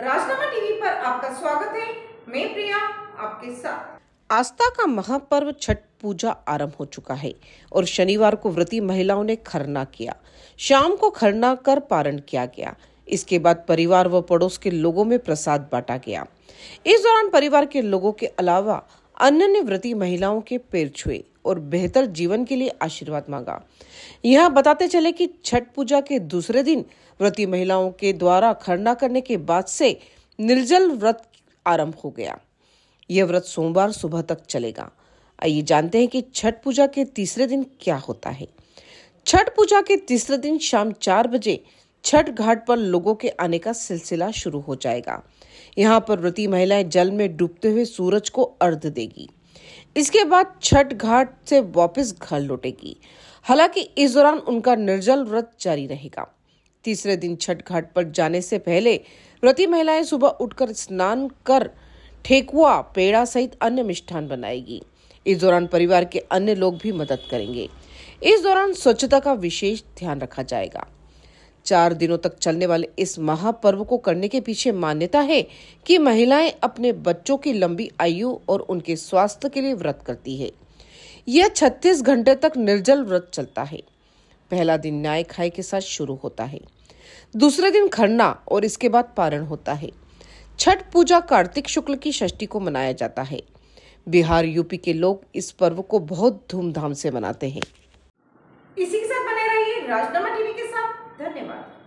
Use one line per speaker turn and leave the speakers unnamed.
राजनामा TV पर आपका स्वागत है मैं प्रिया आपके साथ आस्था का महापर्व छठ पूजा आरंभ हो चुका है और शनिवार को व्रती महिलाओं ने खरना किया शाम को खरना कर पारण किया गया इसके बाद परिवार व पड़ोस के लोगों में प्रसाद बांटा गया इस दौरान परिवार के लोगों के अलावा अन्य व्रती महिलाओं के पैर छुए और बेहतर जीवन के लिए आशीर्वाद मांगा यह बताते चले कि छठ पूजा के दूसरे दिन व्रती महिलाओं के द्वारा खरना करने के बाद से निर्जल व्रत आरंभ हो गया यह व्रत सोमवार सुबह तक चलेगा आइए जानते हैं कि छठ पूजा के तीसरे दिन क्या होता है छठ पूजा के तीसरे दिन शाम चार बजे छठ घाट पर लोगों के आने का सिलसिला शुरू हो जाएगा यहाँ पर व्रती महिलाएं जल में डूबते हुए सूरज को अर्ध देगी इसके बाद छठ घाट से वापस घर लौटेगी हालांकि इस दौरान उनका निर्जल व्रत जारी रहेगा तीसरे दिन छठ घाट पर जाने से पहले व्रती महिलाएं सुबह उठकर स्नान कर ठेकुआ पेड़ा सहित अन्य मिष्ठान बनाएगी इस दौरान परिवार के अन्य लोग भी मदद करेंगे इस दौरान स्वच्छता का विशेष ध्यान रखा जाएगा चार दिनों तक चलने वाले इस महापर्व को करने के पीछे मान्यता है कि महिलाएं अपने बच्चों की लंबी आयु और उनके स्वास्थ्य के लिए व्रत करती है यह 36 घंटे तक निर्जल व्रत चलता है पहला दिन न्याय खाए के साथ शुरू होता है दूसरे दिन खरना और इसके बाद पारण होता है छठ पूजा कार्तिक शुक्ल की षष्ठी को मनाया जाता है बिहार यूपी के लोग इस पर्व को बहुत धूमधाम से मनाते हैं
राजनामा टीवी के साथ धन्यवाद